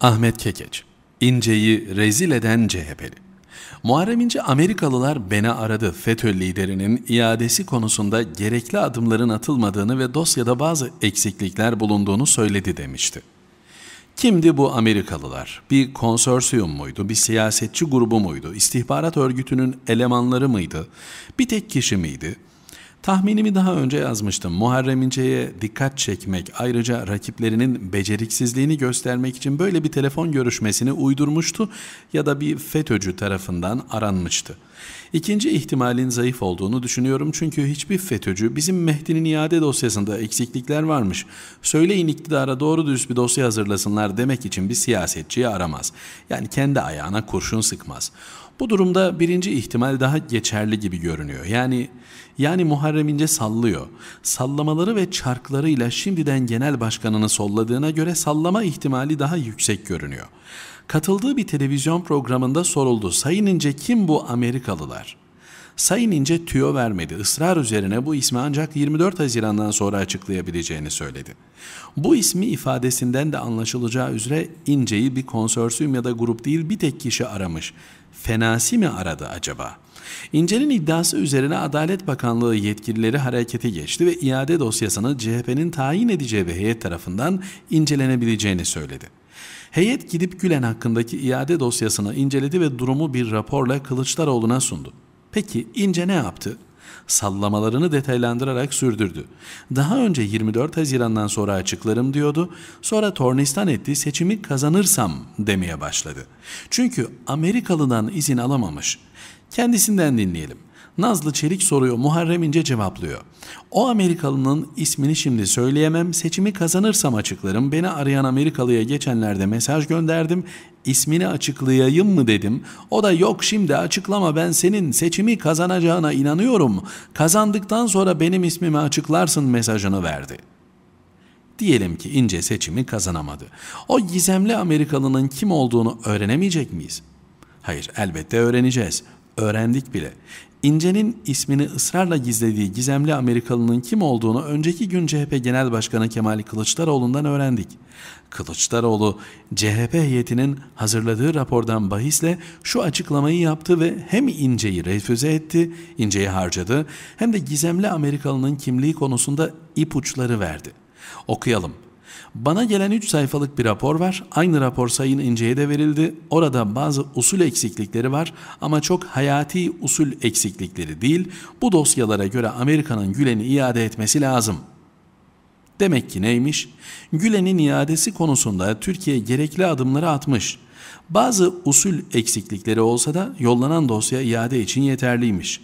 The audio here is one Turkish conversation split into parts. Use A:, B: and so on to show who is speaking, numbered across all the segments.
A: Ahmet Kekeç, İnce'yi rezil eden CHP'li. Muharrem İnce Amerikalılar beni aradı FETÖ liderinin iadesi konusunda gerekli adımların atılmadığını ve dosyada bazı eksiklikler bulunduğunu söyledi demişti. Kimdi bu Amerikalılar? Bir konsorsiyum muydu? Bir siyasetçi grubu muydu? İstihbarat örgütünün elemanları mıydı? Bir tek kişi miydi? Tahminimi daha önce yazmıştım. Muharrem İnce'ye dikkat çekmek, ayrıca rakiplerinin beceriksizliğini göstermek için böyle bir telefon görüşmesini uydurmuştu ya da bir FETÖ'cü tarafından aranmıştı. İkinci ihtimalin zayıf olduğunu düşünüyorum çünkü hiçbir FETÖ'cü bizim Mehdi'nin iade dosyasında eksiklikler varmış. Söyleyin iktidara doğru düz bir dosya hazırlasınlar demek için bir siyasetçiyi aramaz. Yani kendi ayağına kurşun sıkmaz. Bu durumda birinci ihtimal daha geçerli gibi görünüyor. Yani yani Muharrem İnce sallıyor. Sallamaları ve çarklarıyla şimdiden genel başkanını solladığına göre sallama ihtimali daha yüksek görünüyor. Katıldığı bir televizyon programında soruldu. Sayın İnce kim bu Amerikalılar? Sayın İnce tüyo vermedi. Israr üzerine bu ismi ancak 24 Haziran'dan sonra açıklayabileceğini söyledi. Bu ismi ifadesinden de anlaşılacağı üzere İnce'yi bir konsorsiyum ya da grup değil bir tek kişi aramış. Fenasi mi aradı acaba? İnce'nin iddiası üzerine Adalet Bakanlığı yetkilileri harekete geçti ve iade dosyasını CHP'nin tayin edeceği bir heyet tarafından incelenebileceğini söyledi. Heyet gidip Gülen hakkındaki iade dosyasını inceledi ve durumu bir raporla Kılıçdaroğlu'na sundu. Peki İnce ne yaptı? Sallamalarını detaylandırarak sürdürdü. Daha önce 24 Haziran'dan sonra açıklarım diyordu. Sonra tornistan etti seçimi kazanırsam demeye başladı. Çünkü Amerikalı'dan izin alamamış. Kendisinden dinleyelim. Nazlı Çelik soruyor, Muharrem İnce cevaplıyor. O Amerikalının ismini şimdi söyleyemem, seçimi kazanırsam açıklarım. Beni arayan Amerikalıya geçenlerde mesaj gönderdim, ismini açıklayayım mı dedim. O da yok şimdi açıklama ben senin seçimi kazanacağına inanıyorum. Kazandıktan sonra benim ismimi açıklarsın mesajını verdi.'' Diyelim ki ince seçimi kazanamadı. O gizemli Amerikalının kim olduğunu öğrenemeyecek miyiz? Hayır, elbette öğreneceğiz öğrendik bile. İnce'nin ismini ısrarla gizlediği gizemli Amerikalının kim olduğunu önceki gün CHP Genel Başkanı Kemal Kılıçdaroğlu'ndan öğrendik. Kılıçdaroğlu CHP heyetinin hazırladığı rapordan bahisle şu açıklamayı yaptı ve hem İnce'yi refüze etti, İnce'yi harcadı hem de gizemli Amerikalının kimliği konusunda ipuçları verdi. Okuyalım. Bana gelen 3 sayfalık bir rapor var. Aynı rapor Sayın İnce'ye de verildi. Orada bazı usul eksiklikleri var ama çok hayati usul eksiklikleri değil. Bu dosyalara göre Amerika'nın Gülen'i iade etmesi lazım. Demek ki neymiş? Gülen'in iadesi konusunda Türkiye gerekli adımları atmış. Bazı usul eksiklikleri olsa da yollanan dosya iade için yeterliymiş.''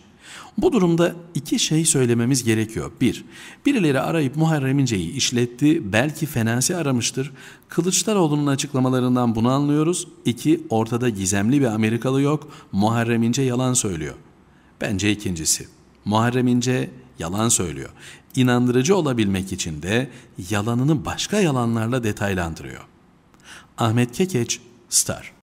A: Bu durumda iki şey söylememiz gerekiyor. Bir, birileri arayıp Muharrem İnce'yi işletti, belki Fenasi aramıştır. Kılıçdaroğlu'nun açıklamalarından bunu anlıyoruz. İki, ortada gizemli bir Amerikalı yok, Muharrem İnce yalan söylüyor. Bence ikincisi, Muharrem İnce yalan söylüyor. İnandırıcı olabilmek için de yalanını başka yalanlarla detaylandırıyor. Ahmet Kekeç, Star